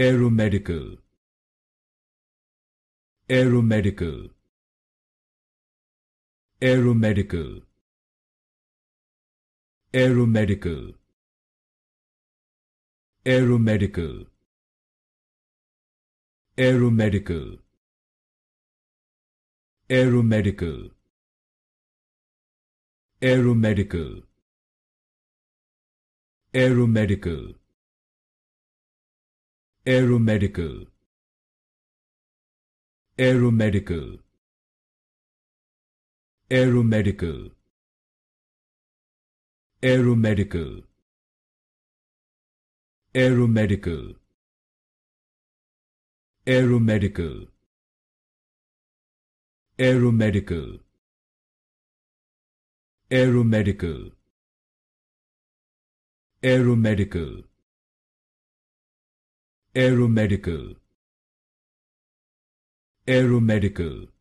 aeromedical aeromedical aeromedical aeromedical aeromedical aeromedical aeromedical aeromedical aeromedical aeromedical aeromedical aeromedical aeromedical aeromedical aeromedical aeromedical aeromedical aeromedical Aeromedical Aeromedical